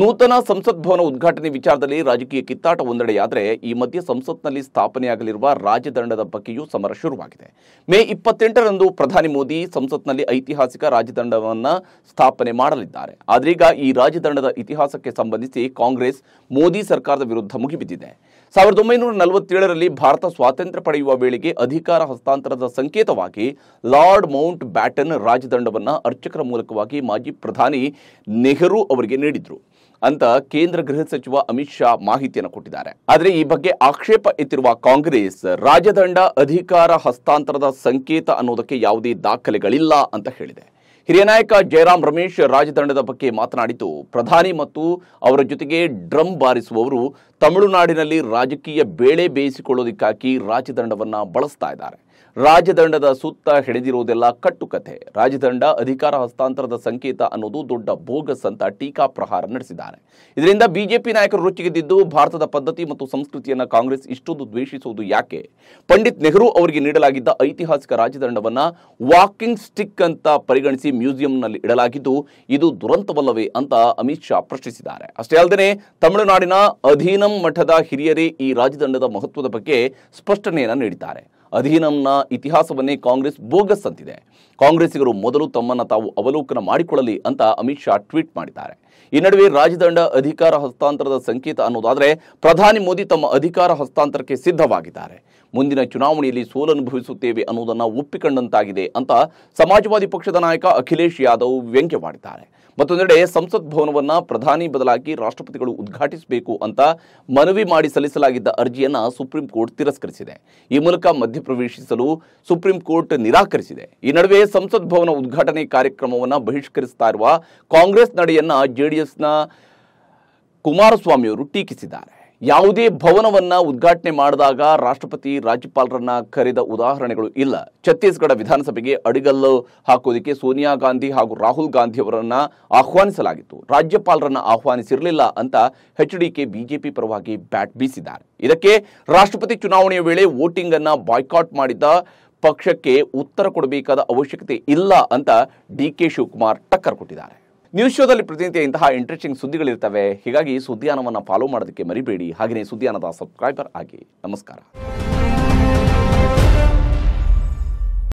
ನೂತನ ಸಂಸತ್ ಭವನ ಉದ್ಘಾಟನೆ ವಿಚಾರದಲ್ಲಿ ರಾಜಕೀಯ ಕಿತ್ತಾಟ ಒಂದೆಡೆಯಾದರೆ ಈ ಮಧ್ಯೆ ಸಂಸತ್ನಲ್ಲಿ ಸ್ಥಾಪನೆಯಾಗಲಿರುವ ರಾಜದಂಡದ ಬಗ್ಗೆಯೂ ಸಮರ ಶುರುವಾಗಿದೆ ಮೇ ಇಪ್ಪತ್ತೆಂಟರಂದು ಪ್ರಧಾನಿ ಮೋದಿ ಸಂಸತ್ನಲ್ಲಿ ಐತಿಹಾಸಿಕ ರಾಜದಂಡವನ್ನು ಸ್ಥಾಪನೆ ಮಾಡಲಿದ್ದಾರೆ ಆದ್ರೀಗ ಈ ರಾಜದಂಡದ ಇತಿಹಾಸಕ್ಕೆ ಸಂಬಂಧಿಸಿ ಕಾಂಗ್ರೆಸ್ ಮೋದಿ ಸರ್ಕಾರದ ವಿರುದ್ಧ ಮುಗಿಬಿದ್ದಿದೆ ಸಾವಿರದ ಒಂಬೈನೂರ ನಲವತ್ತೇಳರಲ್ಲಿ ಭಾರತ ಸ್ವಾತಂತ್ರ್ಯ ಪಡೆಯುವ ವೇಳೆಗೆ ಅಧಿಕಾರ ಹಸ್ತಾಂತರದ ಸಂಕೇತವಾಗಿ ಲಾರ್ಡ್ ಮೌಂಟ್ ಬ್ಯಾಟನ್ ರಾಜದಂಡವನ್ನು ಅರ್ಚಕರ ಮೂಲಕವಾಗಿ ಮಾಜಿ ಪ್ರಧಾನಿ ನೆಹರು ಅವರಿಗೆ ನೀಡಿದರು ಅಂತ ಕೇಂದ್ರ ಗೃಹ ಸಚಿವ ಅಮಿತ್ ಶಾ ಮಾಹಿತಿಯನ್ನು ಕೊಟ್ಟಿದ್ದಾರೆ ಆದರೆ ಈ ಬಗ್ಗೆ ಆಕ್ಷೇಪ ಎತ್ತಿರುವ ಕಾಂಗ್ರೆಸ್ ರಾಜದಂಡ ಅಧಿಕಾರ ಹಸ್ತಾಂತರದ ಸಂಕೇತ ಅನ್ನೋದಕ್ಕೆ ಯಾವುದೇ ದಾಖಲೆಗಳಿಲ್ಲ ಅಂತ ಹೇಳಿದೆ ಹಿರಿಯ ನಾಯಕ ಜಯರಾಮ್ ರಮೇಶ್ ರಾಜದಂಡದ ಬಗ್ಗೆ ಮಾತನಾಡಿದ್ದು ಪ್ರಧಾನಿ ಮತ್ತು ಅವರ ಜೊತೆಗೆ ಡ್ರಮ್ ಬಾರಿಸುವವರು ತಮಿಳುನಾಡಿನಲ್ಲಿ ರಾಜಕೀಯ ಬೇಳೆ ಬೇಯಿಸಿಕೊಳ್ಳೋದಕ್ಕಾಗಿ ರಾಜದಂಡವನ್ನು ಬಳಸ್ತಾ ಇದ್ದಾರೆ ರಾಜದಂಡದ ಸುತ್ತ ಹಿಡಿದಿರುವುದೆಲ್ಲ ಕಟ್ಟುಕಥೆ ರಾಜದಂಡ ಅಧಿಕಾರ ಹಸ್ತಾಂತರದ ಸಂಕೇತ ಅನ್ನೋದು ದೊಡ್ಡ ಬೋಗಸ್ ಅಂತ ಟೀಕಾ ಪ್ರಹಾರ ನಡೆಸಿದ್ದಾರೆ ಇದರಿಂದ ಬಿಜೆಪಿ ನಾಯಕರು ರುಚಿಗೆದ್ದಿದ್ದು ಭಾರತದ ಪದ್ಧತಿ ಮತ್ತು ಸಂಸ್ಕೃತಿಯನ್ನು ಕಾಂಗ್ರೆಸ್ ಇಷ್ಟೊಂದು ದ್ವೇಷಿಸುವುದು ಯಾಕೆ ಪಂಡಿತ್ ನೆಹರು ಅವರಿಗೆ ನೀಡಲಾಗಿದ್ದ ಐತಿಹಾಸಿಕ ರಾಜದಂಡವನ್ನ ವಾಕಿಂಗ್ ಸ್ಟಿಕ್ ಅಂತ ಪರಿಗಣಿಸಿ ಮ್ಯೂಸಿಯಂನಲ್ಲಿ ಇಡಲಾಗಿದ್ದು ಇದು ದುರಂತವಲ್ಲವೇ ಅಂತ ಅಮಿತ್ ಶಾ ಪ್ರಶ್ನಿಸಿದ್ದಾರೆ ಅಷ್ಟೇ ಅಲ್ಲದೆ ತಮಿಳುನಾಡಿನ ಅಧೀನಂ ಮಠದ ಹಿರಿಯರೇ ಈ ರಾಜದಂಡದ ಮಹತ್ವದ ಬಗ್ಗೆ ಸ್ಪಷ್ಟನೆಯನ್ನು ನೀಡಿದ್ದಾರೆ ಅಧೀನಂನ ಇತಿಹಾಸವನ್ನೇ ಕಾಂಗ್ರೆಸ್ ಬೋಗಸ್ ಅಂತಿದೆ ಕಾಂಗ್ರೆಸ್ಸಿಗರು ಮೊದಲು ತಮ್ಮನ್ನು ತಾವು ಅವಲೋಕನ ಮಾಡಿಕೊಳ್ಳಲಿ ಅಂತ ಅಮಿತ್ ಶಾ ಟ್ವೀಟ್ ಮಾಡಿದ್ದಾರೆ ಈ ನಡುವೆ ರಾಜದಂಡ ಅಧಿಕಾರ ಹಸ್ತಾಂತರದ ಸಂಕೇತ ಅನ್ನೋದಾದರೆ ಪ್ರಧಾನಿ ಮೋದಿ ತಮ್ಮ ಅಧಿಕಾರ ಹಸ್ತಾಂತರಕ್ಕೆ ಸಿದ್ಧವಾಗಿದ್ದಾರೆ ಮುಂದಿನ ಚುನಾವಣೆಯಲ್ಲಿ ಸೋಲನುಭವಿಸುತ್ತೇವೆ ಅನ್ನುವುದನ್ನು ಒಪ್ಪಿಕೊಂಡಂತಾಗಿದೆ ಅಂತ ಸಮಾಜವಾದಿ ಪಕ್ಷದ ನಾಯಕ ಅಖಿಲೇಶ್ ಯಾದವ್ ವ್ಯಂಗ್ಯವಾಡಿದ್ದಾರೆ ಮತ್ತೊಂದೆಡೆ ಸಂಸತ್ ಭವನವನ್ನು ಪ್ರಧಾನಿ ಬದಲಾಗಿ ರಾಷ್ಟ್ರಪತಿಗಳು ಉದ್ಘಾಟಿಸಬೇಕು ಅಂತ ಮನವಿ ಮಾಡಿ ಸಲ್ಲಿಸಲಾಗಿದ್ದ ಅರ್ಜಿಯನ್ನು ಸುಪ್ರೀಂ ಕೋರ್ಟ್ ತಿರಸ್ಕರಿಸಿದೆ ಈ ಮೂಲಕ ಮಧ್ಯಪ್ರವೇಶಿಸಲು ಸುಪ್ರೀಂ ಕೋರ್ಟ್ ನಿರಾಕರಿಸಿದೆ ಈ ನಡುವೆ ಸಂಸತ್ ಭವನ ಉದ್ಘಾಟನೆ ಕಾರ್ಯಕ್ರಮವನ್ನು ಬಹಿಷ್ಕರಿಸ್ತಾ ಇರುವ ಕಾಂಗ್ರೆಸ್ ನಡೆಯನ್ನ ಜೆಡಿಎಸ್ನ ಕುಮಾರಸ್ವಾಮಿಯವರು ಟೀಕಿಸಿದ್ದಾರೆ ಯಾವುದೇ ಭವನವನ್ನು ಉದ್ಘಾಟನೆ ಮಾಡಿದಾಗ ರಾಷ್ಟ್ರಪತಿ ರಾಜ್ಯಪಾಲರನ್ನ ಕರೆದ ಉದಾಹರಣೆಗಳು ಇಲ್ಲ ಛತ್ತೀಸ್ಗಢ ವಿಧಾನಸಭೆಗೆ ಅಡಿಗಲ್ಲು ಹಾಕೋದಕ್ಕೆ ಸೋನಿಯಾ ಗಾಂಧಿ ಹಾಗೂ ರಾಹುಲ್ ಗಾಂಧಿ ಅವರನ್ನ ಆಹ್ವಾನಿಸಲಾಗಿತ್ತು ರಾಜ್ಯಪಾಲರನ್ನ ಆಹ್ವಾನಿಸಿರಲಿಲ್ಲ ಅಂತ ಎಚ್ ಬಿಜೆಪಿ ಪರವಾಗಿ ಬ್ಯಾಟ್ ಬೀಸಿದ್ದಾರೆ ಇದಕ್ಕೆ ರಾಷ್ಟ್ರಪತಿ ಚುನಾವಣೆಯ ವೇಳೆ ವೋಟಿಂಗ್ ಅನ್ನ ಬಾಯ್ಕಾಟ್ ಮಾಡಿದ್ದ ಪಕ್ಷಕ್ಕೆ ಉತ್ತರ ಕೊಡಬೇಕಾದ ಅವಶ್ಯಕತೆ ಇಲ್ಲ ಅಂತ ಡಿ ಕೆ ಶಿವಕುಮಾರ್ ಟಕ್ಕರ್ ಕೊಟ್ಟಿದ್ದಾರೆ ನ್ಯೂಸ್ ಶೋದಲ್ಲಿ ಪ್ರತಿನಿತ್ಯ ಇಂತಹ ಇಂಟ್ರೆಸ್ಟಿಂಗ್ ಸುದ್ದಿಗಳಿರ್ತವೆ ಹೀಗಾಗಿ ಸುದ್ದಿಯಾನವನ್ನು ಫಾಲೋ ಮಾಡೋದಕ್ಕೆ ಮರಿಬೇಡಿ ಹಾಗೆಯೇ ಸುದ್ದಿಯಾನದ ಸಬ್ಸ್ಕ್ರೈಬರ್ ಆಗಿ ನಮಸ್ಕಾರ